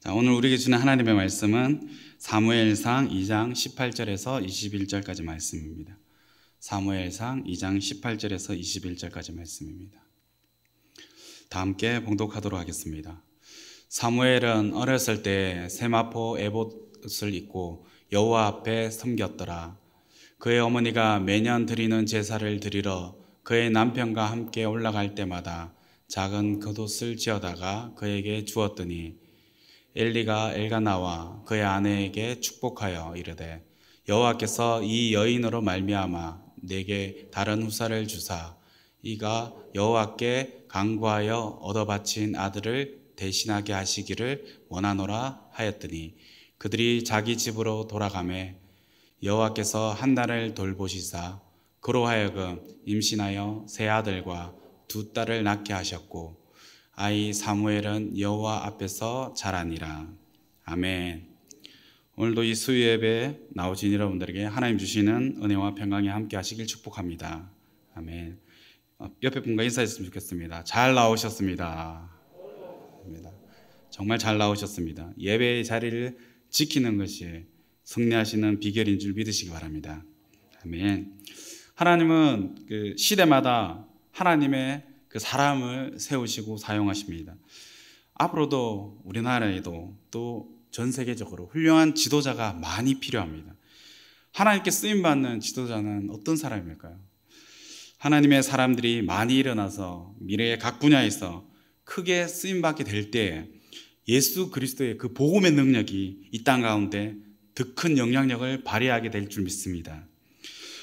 자, 오늘 우리에게 주는 하나님의 말씀은 사무엘상 2장 18절에서 21절까지 말씀입니다. 사무엘상 2장 18절에서 21절까지 말씀입니다. 다 함께 봉독하도록 하겠습니다. 사무엘은 어렸을 때 세마포 에봇을 입고 여호와 앞에 섬겼더라. 그의 어머니가 매년 드리는 제사를 드리러 그의 남편과 함께 올라갈 때마다 작은 겉옷을 지어다가 그에게 주었더니 엘리가 엘가나와 그의 아내에게 축복하여 이르되 여호와께서 이 여인으로 말미암아 내게 다른 후사를 주사 이가 여호와께 간구하여 얻어바친 아들을 대신하게 하시기를 원하노라 하였더니 그들이 자기 집으로 돌아가매 여호와께서 한 달을 돌보시사 그로 하여금 임신하여 세 아들과 두 딸을 낳게 하셨고 아이 사무엘은 여호와 앞에서 자라니라. 아멘. 오늘도 이 수요 예배 나오신 여러분들에게 하나님 주시는 은혜와 평강이 함께 하시길 축복합니다. 아멘. 어, 옆에 분과 인사했으면 좋겠습니다. 잘 나오셨습니다. 정말 잘 나오셨습니다. 예배의 자리를 지키는 것이 승리하시는 비결인 줄 믿으시기 바랍니다. 아멘. 하나님은 그 시대마다 하나님의 그 사람을 세우시고 사용하십니다. 앞으로도 우리나라에도 또 전 세계적으로 훌륭한 지도자가 많이 필요합니다. 하나님께 쓰임 받는 지도자는 어떤 사람일까요? 하나님의 사람들이 많이 일어나서 미래의 각 분야에서 크게 쓰임 받게 될 때 예수 그리스도의 그 복음의 능력이 이 땅 가운데 더 큰 영향력을 발휘하게 될 줄 믿습니다.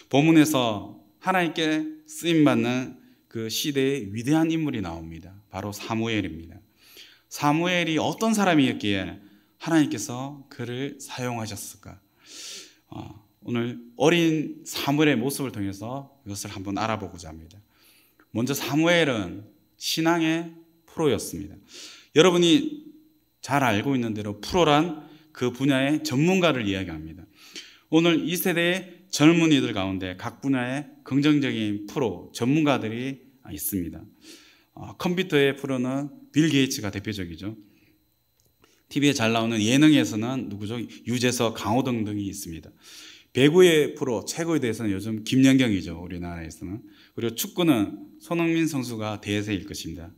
본문에서 하나님께 쓰임 받는 그 시대의 위대한 인물이 나옵니다. 바로 사무엘입니다. 사무엘이 어떤 사람이었기에 하나님께서 그를 사용하셨을까? 어, 오늘 어린 사무엘의 모습을 통해서 이것을 한번 알아보고자 합니다. 먼저 사무엘은 신앙의 프로였습니다. 여러분이 잘 알고 있는 대로 프로란 그 분야의 전문가를 이야기합니다. 오늘 이 세대의 젊은이들 가운데 각 분야의 긍정적인 프로, 전문가들이 있습니다. 어, 컴퓨터의 프로는 빌 게이츠가 대표적이죠. TV에 잘 나오는 예능에서는 누구죠? 유재석, 강호 등등이 있습니다. 배구의 프로 최고에 대해서는 요즘 김연경이죠. 우리나라에서는. 그리고 축구는 손흥민 선수가 대세일 것입니다.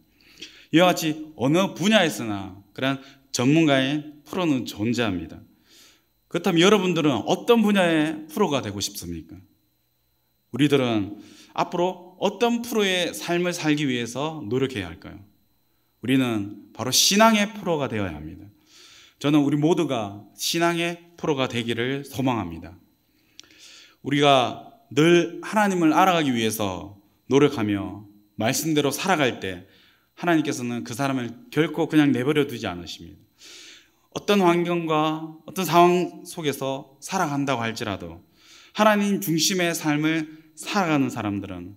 이와 같이 어느 분야에서나 그런 전문가인 프로는 존재합니다. 그렇다면 여러분들은 어떤 분야의 프로가 되고 싶습니까? 우리들은 앞으로 어떤 프로의 삶을 살기 위해서 노력해야 할까요? 우리는 바로 신앙의 프로가 되어야 합니다. 저는 우리 모두가 신앙의 프로가 되기를 소망합니다. 우리가 늘 하나님을 알아가기 위해서 노력하며 말씀대로 살아갈 때 하나님께서는 그 사람을 결코 그냥 내버려 두지 않으십니다. 어떤 환경과 어떤 상황 속에서 살아간다고 할지라도 하나님 중심의 삶을 살아가는 사람들은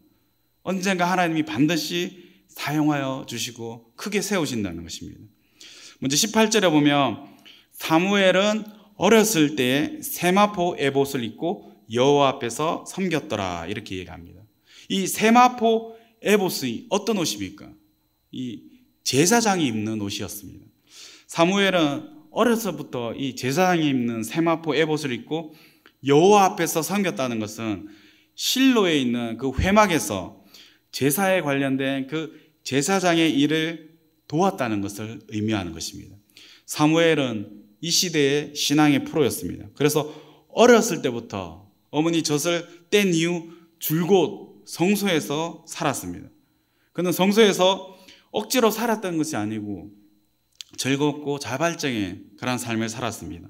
언젠가 하나님이 반드시 사용하여 주시고 크게 세우신다는 것입니다. 먼저 18절에 보면 사무엘은 어렸을 때 세마포 에봇을 입고 여호와 앞에서 섬겼더라 이렇게 얘기합니다. 이 세마포 에봇이 어떤 옷입니까? 이 제사장이 입는 옷이었습니다. 사무엘은 어려서부터 이 제사장이 입는 세마포 에봇을 입고 여호와 앞에서 섬겼다는 것은 실로에 있는 그 회막에서 제사에 관련된 그 제사장의 일을 도왔다는 것을 의미하는 것입니다. 사무엘은 이 시대의 신앙의 프로였습니다. 그래서 어렸을 때부터 어머니 젖을 뗀 이후 줄곧 성소에서 살았습니다. 그는 성소에서 억지로 살았던 것이 아니고 즐겁고 자발적인 그런 삶을 살았습니다.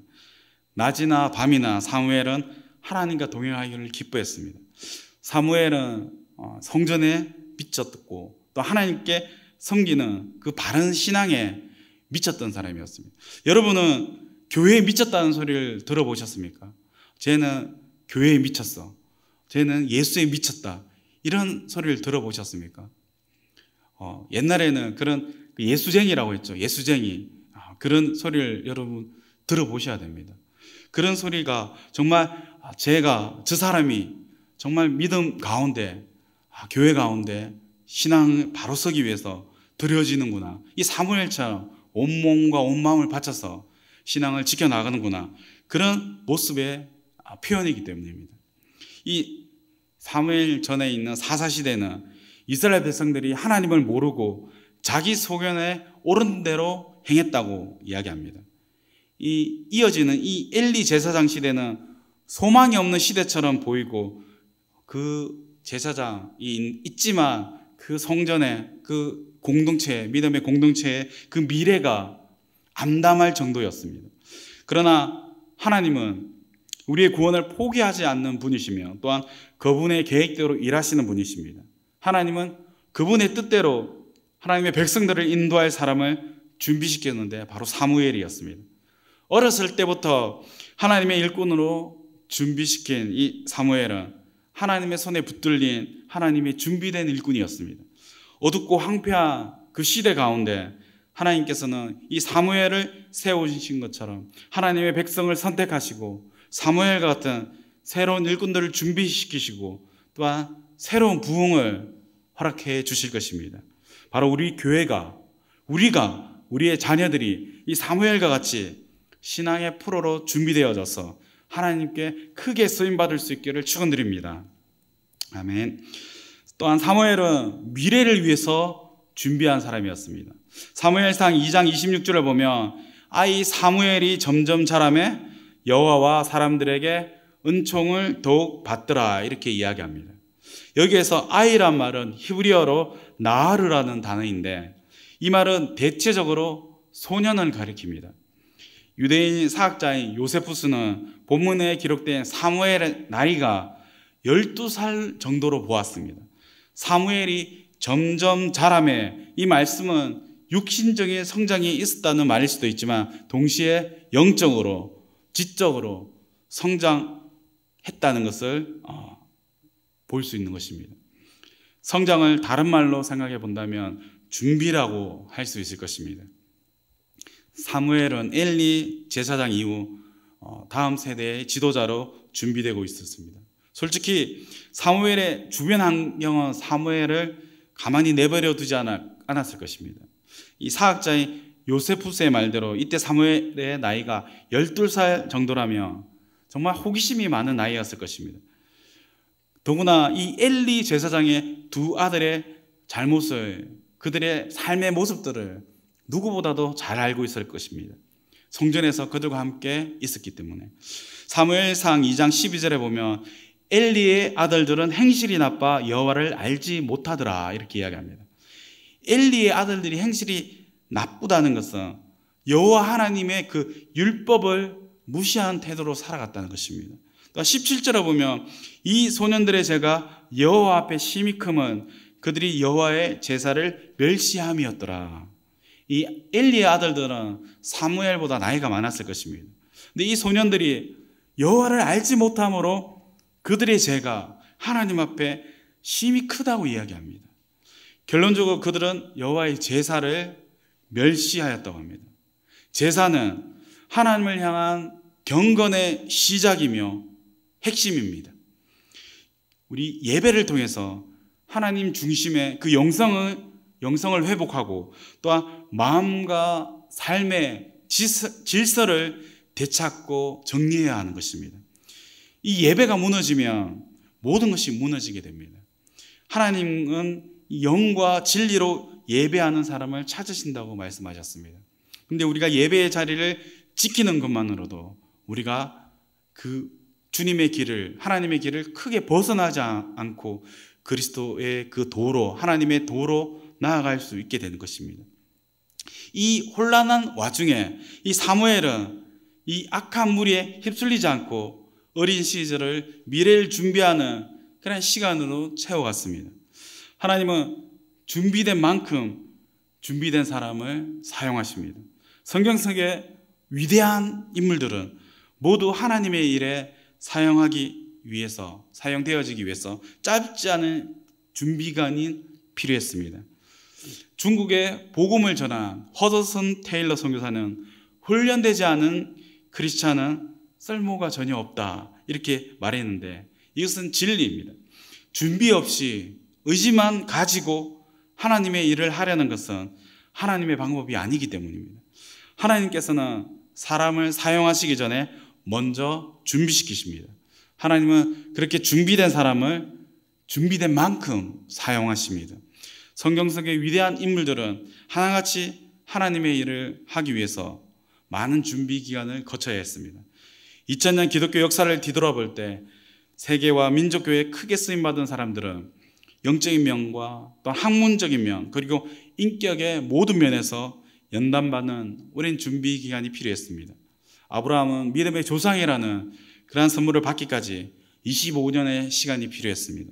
낮이나 밤이나 사무엘은 하나님과 동행하기를 기뻐했습니다. 사무엘은 어, 성전에 미쳤고 또 하나님께 섬기는 그 바른 신앙에 미쳤던 사람이었습니다. 여러분은 교회에 미쳤다는 소리를 들어보셨습니까? 쟤는 교회에 미쳤어. 쟤는 예수에 미쳤다. 이런 소리를 들어보셨습니까? 어, 옛날에는 그런 예수쟁이라고 했죠. 예수쟁이. 아, 그런 소리를 여러분 들어보셔야 됩니다. 그런 소리가 정말 아, 제가, 저 사람이 정말 믿음 가운데, 아, 교회 가운데 신앙 바로 서기 위해서 드려지는구나. 이 사무엘처럼 온몸과 온마음을 바쳐서 신앙을 지켜나가는구나. 그런 모습의 표현이기 때문입니다. 이 사무엘 전에 있는 사사시대는 이스라엘 백성들이 하나님을 모르고 자기 소견에 옳은 대로 행했다고 이야기합니다. 이 이어지는 이 엘리 제사장 시대는 소망이 없는 시대처럼 보이고 그 제사장이 있지만 그 성전에 그 공동체, 믿음의 공동체의 그 미래가 암담할 정도였습니다. 그러나 하나님은 우리의 구원을 포기하지 않는 분이시며 또한 그분의 계획대로 일하시는 분이십니다. 하나님은 그분의 뜻대로 하나님의 백성들을 인도할 사람을 준비시켰는데 바로 사무엘이었습니다. 어렸을 때부터 하나님의 일꾼으로 준비시킨 이 사무엘은 하나님의 손에 붙들린 하나님의 준비된 일꾼이었습니다. 어둡고 황폐한 그 시대 가운데 하나님께서는 이 사무엘을 세우신 것처럼 하나님의 백성을 선택하시고 사무엘과 같은 새로운 일꾼들을 준비시키시고 또한 새로운 부흥을 허락해 주실 것입니다. 바로 우리 교회가 우리가 우리의 자녀들이 이 사무엘과 같이 신앙의 프로로 준비되어져서 하나님께 크게 쓰임 받을 수 있기를 축원드립니다. 아멘. 또한 사무엘은 미래를 위해서 준비한 사람이었습니다. 사무엘상 2장 26절을 보면 아이 사무엘이 점점 자라매 여호와와 사람들에게 은총을 더욱 받더라 이렇게 이야기합니다. 여기에서 아이란 말은 히브리어로 나르라는 단어인데 이 말은 대체적으로 소년을 가리킵니다. 유대인 사학자인 요세푸스는 본문에 기록된 사무엘의 나이가 12살 정도로 보았습니다. 사무엘이 점점 자라며 이 말씀은 육신적인 성장이 있었다는 말일 수도 있지만 동시에 영적으로 지적으로 성장했다는 것을 어, 볼수 있는 것입니다. 성장을 다른 말로 생각해 본다면 준비라고 할 수 있을 것입니다. 사무엘은 엘리 제사장 이후 어, 다음 세대의 지도자로 준비되고 있었습니다. 솔직히 사무엘의 주변 환경은 사무엘을 가만히 내버려 두지 않았을 것입니다. 이 사학자의 요세푸스의 말대로 이때 사무엘의 나이가 12살 정도라며 정말 호기심이 많은 나이였을 것입니다. 더구나 이 엘리 제사장의 두 아들의 잘못을 그들의 삶의 모습들을 누구보다도 잘 알고 있을 것입니다. 성전에서 그들과 함께 있었기 때문에 사무엘상 2장 12절에 보면 엘리의 아들들은 행실이 나빠 여호와를 알지 못하더라 이렇게 이야기합니다. 엘리의 아들들이 행실이 나쁘다는 것은 여호와 하나님의 그 율법을 무시한 태도로 살아갔다는 것입니다. 17절에 그러니까 보면 이 소년들의 죄가 여호와 앞에 심히 큼은 그들이 여호와의 제사를 멸시함이었더라. 이 엘리의 아들들은 사무엘보다 나이가 많았을 것입니다. 근데 이 소년들이 여호와를 알지 못함으로 그들의 죄가 하나님 앞에 심히 크다고 이야기합니다. 결론적으로 그들은 여호와의 제사를 멸시하였다고 합니다. 제사는 하나님을 향한 경건의 시작이며 핵심입니다. 우리 예배를 통해서 하나님 중심의 그 영성을, 영성을 회복하고 또한 마음과 삶의 질서를 되찾고 정리해야 하는 것입니다. 이 예배가 무너지면 모든 것이 무너지게 됩니다. 하나님은 영과 진리로 예배하는 사람을 찾으신다고 말씀하셨습니다. 근데 우리가 예배의 자리를 지키는 것만으로도 우리가 그 주님의 길을, 하나님의 길을 크게 벗어나지 않고 그리스도의 그 도로, 하나님의 도로 나아갈 수 있게 되는 것입니다. 이 혼란한 와중에 이 사무엘은 이 악한 무리에 휩쓸리지 않고 어린 시절을 미래를 준비하는 그런 시간으로 채워갔습니다. 하나님은 준비된 만큼 준비된 사람을 사용하십니다. 성경 속의 위대한 인물들은 모두 하나님의 일에 사용하기 위해서 사용되어지기 위해서 짧지 않은 준비간이 필요했습니다. 중국의 복음을 전한 허더슨 테일러 선교사는 훈련되지 않은 크리스찬은 쓸모가 전혀 없다 이렇게 말했는데 이것은 진리입니다. 준비 없이 의지만 가지고 하나님의 일을 하려는 것은 하나님의 방법이 아니기 때문입니다. 하나님께서는 사람을 사용하시기 전에 먼저 준비시키십니다. 하나님은 그렇게 준비된 사람을 준비된 만큼 사용하십니다. 성경 속의 위대한 인물들은 하나같이 하나님의 일을 하기 위해서 많은 준비 기간을 거쳐야 했습니다. 2000년 기독교 역사를 뒤돌아볼 때 세계와 민족교회에 크게 쓰임받은 사람들은 영적인 면과 또 학문적인 면 그리고 인격의 모든 면에서 연단받는 오랜 준비 기간이 필요했습니다. 아브라함은 믿음의 조상이라는 그러한 선물을 받기까지 25년의 시간이 필요했습니다.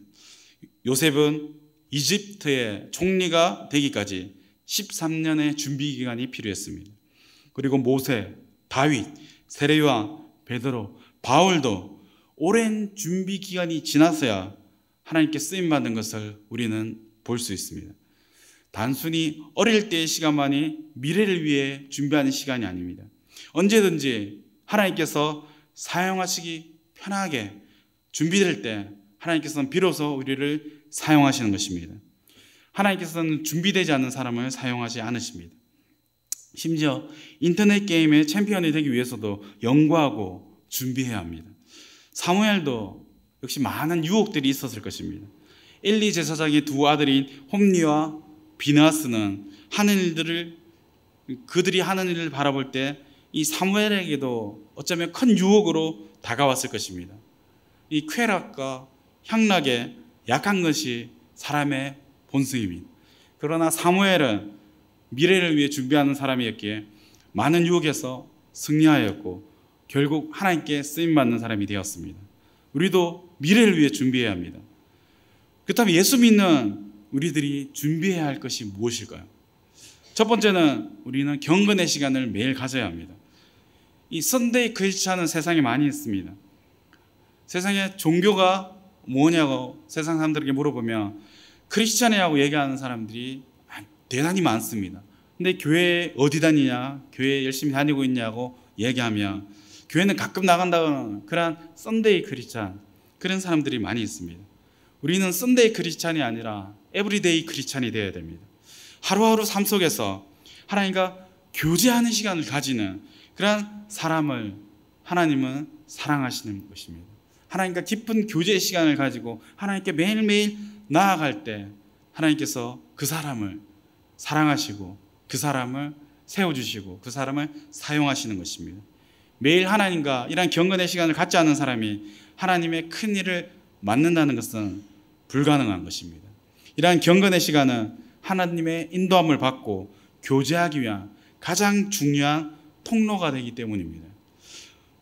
요셉은 이집트의 총리가 되기까지 13년의 준비 기간이 필요했습니다. 그리고 모세, 다윗, 세례와 베드로, 바울도 오랜 준비 기간이 지나서야 하나님께 쓰임 받는 것을 우리는 볼 수 있습니다. 단순히 어릴 때의 시간만이 미래를 위해 준비하는 시간이 아닙니다. 언제든지 하나님께서 사용하시기 편하게 준비될 때 하나님께서는 비로소 우리를 사용하시는 것입니다. 하나님께서는 준비되지 않은 사람을 사용하지 않으십니다. 심지어 인터넷 게임의 챔피언이 되기 위해서도 연구하고 준비해야 합니다. 사무엘도 역시 많은 유혹들이 있었을 것입니다. 엘리 제사장의 두 아들인 홈리와 비나스는 하는 일들을 그들이 하는 일을 바라볼 때이 사무엘에게도 어쩌면 큰 유혹으로 다가왔을 것입니다. 이 쾌락과 향락에 약한 것이 사람의 본성입니다. 그러나 사무엘은 미래를 위해 준비하는 사람이었기에 많은 유혹에서 승리하였고 결국 하나님께 쓰임받는 사람이 되었습니다. 우리도 미래를 위해 준비해야 합니다. 그렇다면 예수 믿는 우리들이 준비해야 할 것이 무엇일까요? 첫 번째는 우리는 경건의 시간을 매일 가져야 합니다. 이썬데이 크리스찬은 세상에 많이 있습니다. 세상에 종교가 뭐냐고 세상 사람들에게 물어보면 크리스찬이라고 얘기하는 사람들이 아, 대단히 많습니다. 근데 교회 어디 다니냐, 교회 열심히 다니고 있냐고 얘기하면 교회는 가끔 나간다는 그런 썬데이 크리스찬 그런 사람들이 많이 있습니다. 우리는 썬데이 크리스찬이 아니라 에브리데이 크리스찬이 되어야 됩니다. 하루하루 삶 속에서 하나님과 교제하는 시간을 가지는 그러한 사람을 하나님은 사랑하시는 것입니다. 하나님과 깊은 교제 시간을 가지고 하나님께 매일매일 나아갈 때 하나님께서 그 사람을 사랑하시고 그 사람을 세워주시고 그 사람을 사용하시는 것입니다. 매일 하나님과 이러 경건의 시간을 갖지 않은 사람이 하나님의 큰 일을 맡는다는 것은 불가능한 것입니다. 이러한 경건의 시간은 하나님의 인도함을 받고 교제하기 위한 가장 중요한 통로가 되기 때문입니다.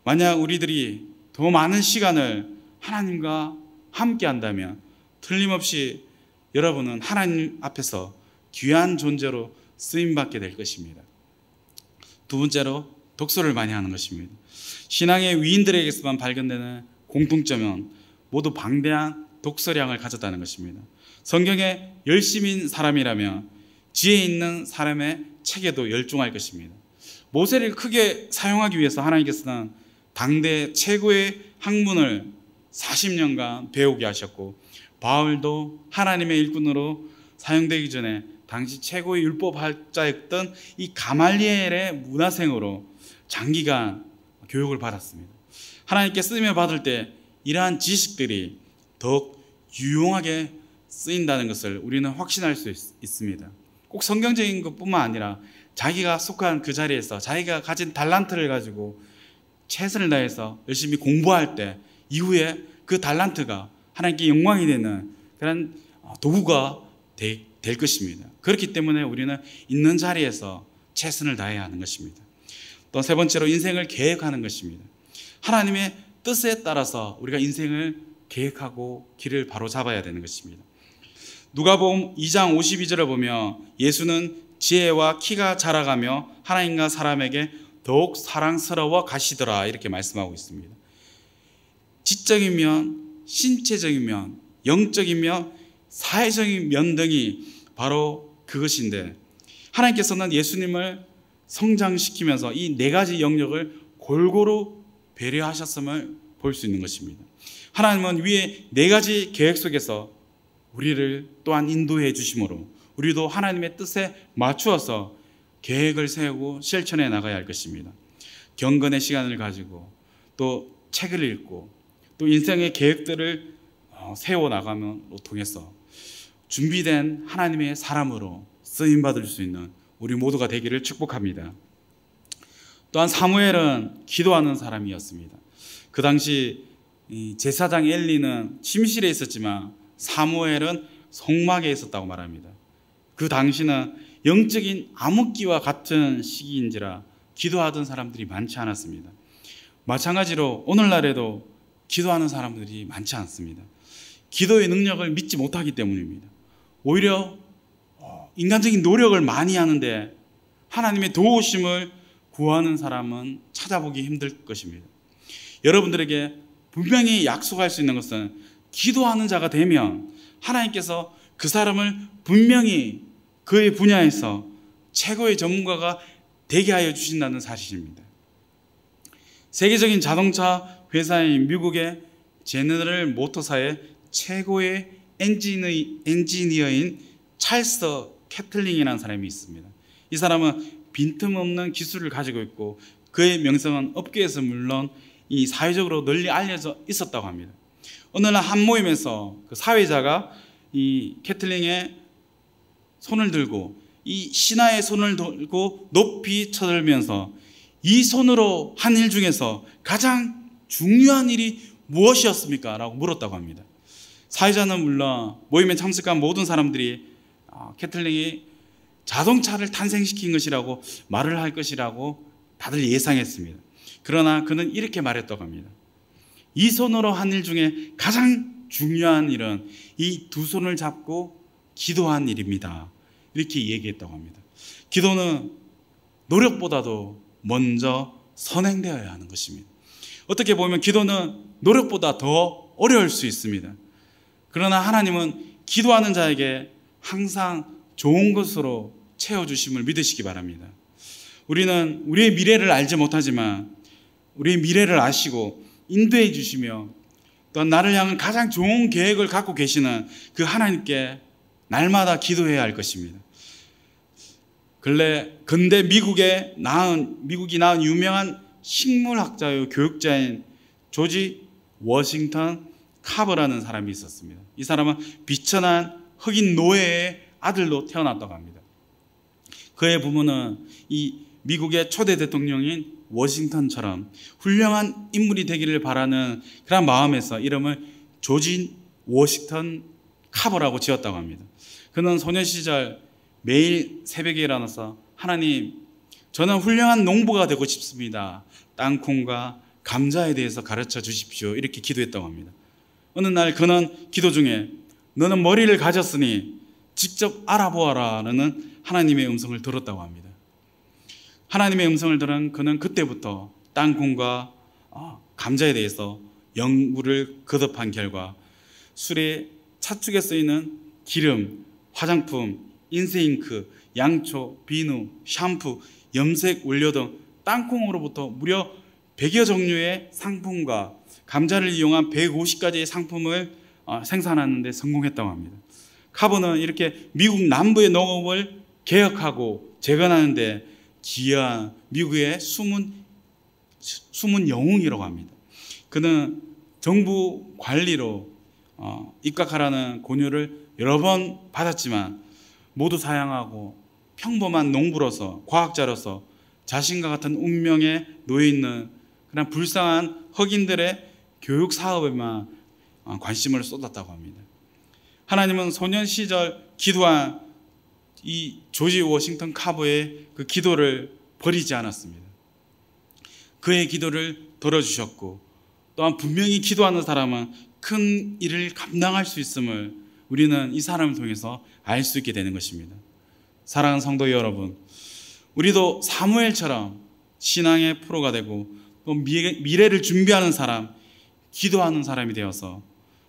만약 우리들이 더 많은 시간을 하나님과 함께 한다면 틀림없이 여러분은 하나님 앞에서 귀한 존재로 쓰임받게 될 것입니다. 두 번째로 독서를 많이 하는 것입니다. 신앙의 위인들에게서만 발견되는 공통점은 모두 방대한 독서량을 가졌다는 것입니다. 성경에 열심인 사람이라면 지혜 있는 사람의 책에도 열중할 것입니다. 모세를 크게 사용하기 위해서 하나님께서 는 당대 최고의 학문을 40년간 배우게 하셨고 바울도 하나님의 일꾼으로 사용되기 전에 당시 최고의 율법학자였던 이 가말리엘의 문화생으로 장기간 교육을 받았습니다. 하나님께 쓰임을 받을 때 이러한 지식들이 더욱 유용하게 쓰인다는 것을 우리는 확신할 수 있, 습니다꼭 성경적인 것뿐만 아니라 자기가 속한 그 자리에서 자기가 가진 달란트를 가지고 최선을 다해서 열심히 공부할 때 이후에 그 달란트가 하나님께 영광이 되는 그런 어, 도구가 되, 될 것입니다. 그렇기 때문에 우리는 있는 자리에서 최선을 다해야 하는 것입니다. 또 세 번째로 인생을 계획하는 것입니다. 하나님의 뜻에 따라서 우리가 인생을 계획하고 길을 바로 잡아야 되는 것입니다. 누가복음 2장 52절을 보면 예수는 지혜와 키가 자라가며 하나님과 사람에게 더욱 사랑스러워 가시더라 이렇게 말씀하고 있습니다. 지적이면 신체적이면 영적이며 사회적인 면 등이 바로 그것인데 하나님께서는 예수님을 성장시키면서 이 네 가지 영역을 골고루 배려하셨음을 볼 수 있는 것입니다. 하나님은 위에 네 가지 계획 속에서 우리를 또한 인도해 주심으로 우리도 하나님의 뜻에 맞추어서 계획을 세우고 실천해 나가야 할 것입니다. 경건의 시간을 가지고 또 책을 읽고 또 인생의 계획들을 어, 세워 나가면 통해서 준비된 하나님의 사람으로 쓰임 받을 수 있는 우리 모두가 되기를 축복합니다. 또한 사무엘은 기도하는 사람이었습니다. 그 당시 제사장 엘리는 침실에 있었지만 사무엘은 성막에 있었다고 말합니다. 그 당시는 영적인 암흑기와 같은 시기인지라 기도하던 사람들이 많지 않았습니다. 마찬가지로 오늘날에도 기도하는 사람들이 많지 않습니다. 기도의 능력을 믿지 못하기 때문입니다. 오히려 어, 인간적인 노력을 많이 하는데 하나님의 도우심을 구하는 사람은 찾아보기 힘들 것입니다. 여러분들에게 분명히 약속할 수 있는 것은 기도하는 자가 되면 하나님께서 그 사람을 분명히 그의 분야에서 최고의 전문가가 되게 하여 주신다는 사실입니다. 세계적인 자동차 회사인 미국의 제너럴 모터사의 최고의 엔지니, 엔지니어인 찰스 캐틀링이라는 사람이 있습니다. 이 사람은 빈틈없는 기술을 가지고 있고 그의 명성은 업계에서 물론 이 사회적으로 널리 알려져 있었다고 합니다. 어느 날 한 모임에서 그 사회자가 이 캐틀링의 손을 들고 이 신하의 손을 들고 높이 쳐들면서 이 손으로 한 일 중에서 가장 중요한 일이 무엇이었습니까? 라고 물었다고 합니다. 사회자는 물론 모임에 참석한 모든 사람들이 아, 캐틀링이 자동차를 탄생시킨 것이라고 말을 할 것이라고 다들 예상했습니다. 그러나 그는 이렇게 말했다고 합니다. 이 손으로 한 일 중에 가장 중요한 일은 이 두 손을 잡고 기도한 일입니다. 이렇게 얘기했다고 합니다. 기도는 노력보다도 먼저 선행되어야 하는 것입니다. 어떻게 보면 기도는 노력보다 더 어려울 수 있습니다. 그러나 하나님은 기도하는 자에게 항상 좋은 것으로 채워주심을 믿으시기 바랍니다. 우리는 우리의 미래를 알지 못하지만 우리의 미래를 아시고 인도해 주시며 또 나를 향한 가장 좋은 계획을 갖고 계시는 그 하나님께 날마다 기도해야 할 것입니다. 근래 근대 미국의 낳은 미국이 낳은 유명한 식물학자요 교육자인 조지 워싱턴 카버라는 사람이 있었습니다. 이 사람은 비천한 흑인 노예의 아들로 태어났다고 합니다. 그의 부모는 이 미국의 초대 대통령인 워싱턴처럼 훌륭한 인물이 되기를 바라는 그런 마음에서 이름을 조진 워싱턴 카버라고 지었다고 합니다. 그는 소년 시절 매일 새벽에 일어나서 하나님, 저는 훌륭한 농부가 되고 싶습니다. 땅콩과 감자에 대해서 가르쳐 주십시오. 이렇게 기도했다고 합니다. 어느 날 그는 기도 중에 너는 머리를 가졌으니 직접 알아보아라는 하나님의 음성을 들었다고 합니다. 하나님의 음성을 들은 그는 그때부터 땅콩과 어, 감자에 대해서 연구를 거듭한 결과 술에 차축에 쓰이는 기름, 화장품, 인쇄잉크, 양초, 비누, 샴푸, 염색 원료 등 땅콩으로부터 무려 100여 종류의 상품과 감자를 이용한 150가지의 상품을 어, 생산하는데 성공했다고 합니다. 카본은 이렇게 미국 남부의 농업을 개혁하고 재건하는데 지하 미국의 숨은 숨은 영웅이라고 합니다. 그는 정부 관리로 어, 입각하라는 권유를 여러 번 받았지만 모두 사양하고 평범한 농부로서 과학자로서 자신과 같은 운명에 놓여 있는 그런 불쌍한 흑인들의 교육 사업에만 어, 관심을 쏟았다고 합니다. 하나님은 소년 시절 기도한 이 조지 워싱턴 카버의 그 기도를 버리지 않았습니다. 그의 기도를 들어주셨고 또한 분명히 기도하는 사람은 큰 일을 감당할 수 있음을 우리는 이 사람을 통해서 알 수 있게 되는 것입니다. 사랑하는 성도 여러분, 우리도 사무엘처럼 신앙의 프로가 되고 또 미래를 준비하는 사람, 기도하는 사람이 되어서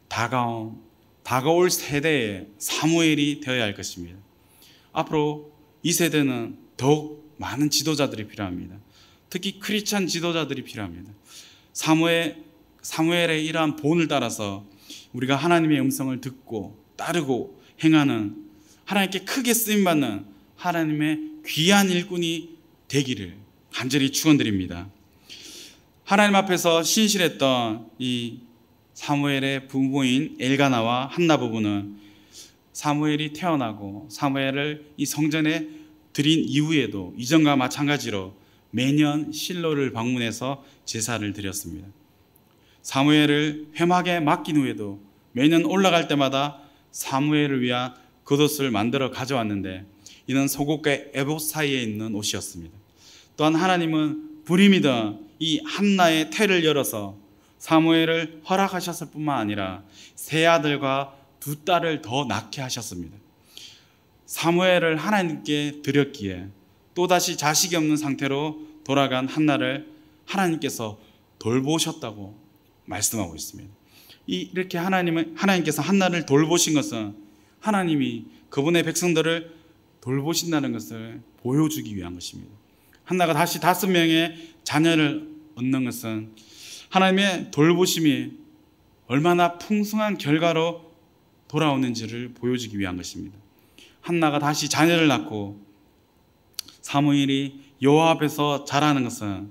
다가온, 다가올 세대의 사무엘이 되어야 할 것입니다. 앞으로 이 세대는 더욱 많은 지도자들이 필요합니다. 특히 크리스찬 지도자들이 필요합니다. 사무엘, 사무엘의 이러한 본을 따라서 우리가 하나님의 음성을 듣고 따르고 행하는 하나님께 크게 쓰임받는 하나님의 귀한 일꾼이 되기를 간절히 축원드립니다. 하나님 앞에서 신실했던 이 사무엘의 부모인 엘가나와 한나 부부는 사무엘이 태어나고 사무엘을 이 성전에 드린 이후에도 이전과 마찬가지로 매년 실로를 방문해서 제사를 드렸습니다. 사무엘을 회막에 맡긴 후에도 매년 올라갈 때마다 사무엘을 위한 겉옷을 만들어 가져왔는데 이는 속옷과 에봇 사이에 있는 옷이었습니다. 또한 하나님은 불임이던 이 한나의 태를 열어서 사무엘을 허락하셨을 뿐만 아니라 세 아들과 두 딸을 더 낳게 하셨습니다. 사무엘을 하나님께 드렸기에 또다시 자식이 없는 상태로 돌아간 한나를 하나님께서 돌보셨다고 말씀하고 있습니다. 이렇게 하나님은 하나님께서 한나를 돌보신 것은 하나님이 그분의 백성들을 돌보신다는 것을 보여주기 위한 것입니다. 한나가 다시 다섯 명의 자녀를 얻는 것은 하나님의 돌보심이 얼마나 풍성한 결과로 돌아오는지를 보여주기 위한 것입니다. 한나가 다시 자녀를 낳고 사무엘이 여호와 앞에서 자라는 것은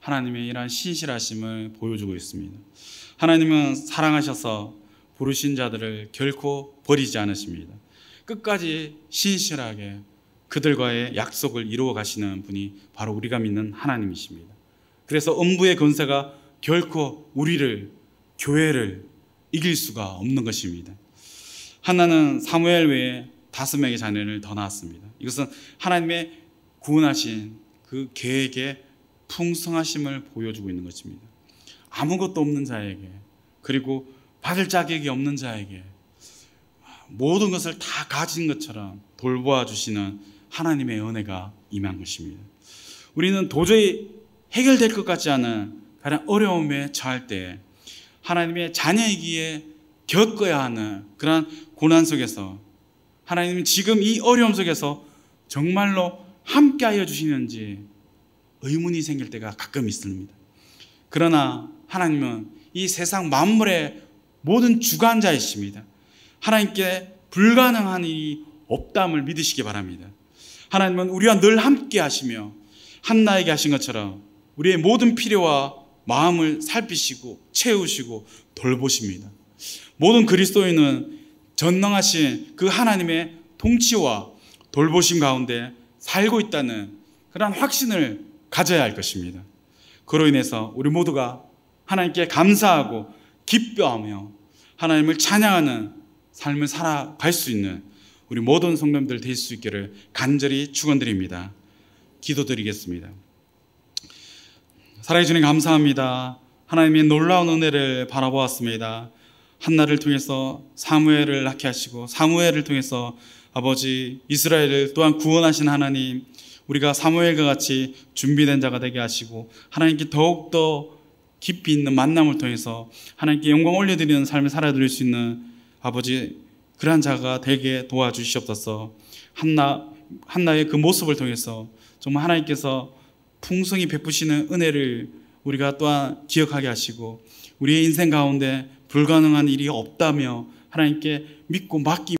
하나님의 이러한 신실하심을 보여주고 있습니다. 하나님은 사랑하셔서 부르신 자들을 결코 버리지 않으십니다. 끝까지 신실하게 그들과의 약속을 이루어 가시는 분이 바로 우리가 믿는 하나님이십니다. 그래서 음부의 권세가 결코 우리를 교회를 이길 수가 없는 것입니다. 하나는 사무엘 외에 다섯 명의 자녀를 더 낳았습니다. 이것은 하나님의 구원하신 그 계획의 풍성하심을 보여주고 있는 것입니다. 아무것도 없는 자에게 그리고 받을 자격이 없는 자에게 모든 것을 다 가진 것처럼 돌보아 주시는 하나님의 은혜가 임한 것입니다. 우리는 도저히 해결될 것 같지 않은 가장 어려움에 처할 때 하나님의 자녀이기에 겪어야 하는 그러한 고난 속에서 하나님 지금 이 어려움 속에서 정말로 함께하여 주시는지 의문이 생길 때가 가끔 있습니다. 그러나 하나님은 이 세상 만물의 모든 주관자이십니다. 하나님께 불가능한 일이 없담을 믿으시기 바랍니다. 하나님은 우리와 늘 함께 하시며 한나에게 하신 것처럼 우리의 모든 필요와 마음을 살피시고 채우시고 돌보십니다. 모든 그리스도인은 전능하신 그 하나님의 통치와 돌보심 가운데 살고 있다는 그러한 확신을 가져야 할 것입니다. 그로 인해서 우리 모두가 하나님께 감사하고 기뻐하며 하나님을 찬양하는 삶을 살아갈 수 있는 우리 모든 성도들될 수 있기를 간절히 축원드립니다. 기도드리겠습니다. 살아계 주님 감사합니다. 하나님의 놀라운 은혜를 바라보았습니다. 한나를 통해서 사무엘을 낳게 하시고 사무엘을 통해서 아버지 이스라엘을 또한 구원하신 하나님 우리가 사무엘과 같이 준비된 자가 되게 하시고 하나님께 더욱더 깊이 있는 만남을 통해서 하나님께 영광 올려드리는 삶을 살아드릴 수 있는 아버지 그러한 자가 되게 도와주시옵소서 한나, 한나의 그 모습을 통해서 정말 하나님께서 풍성히 베푸시는 은혜를 우리가 또한 기억하게 하시고 우리의 인생 가운데 불가능한 일이 없다며 하나님께 믿고 맡기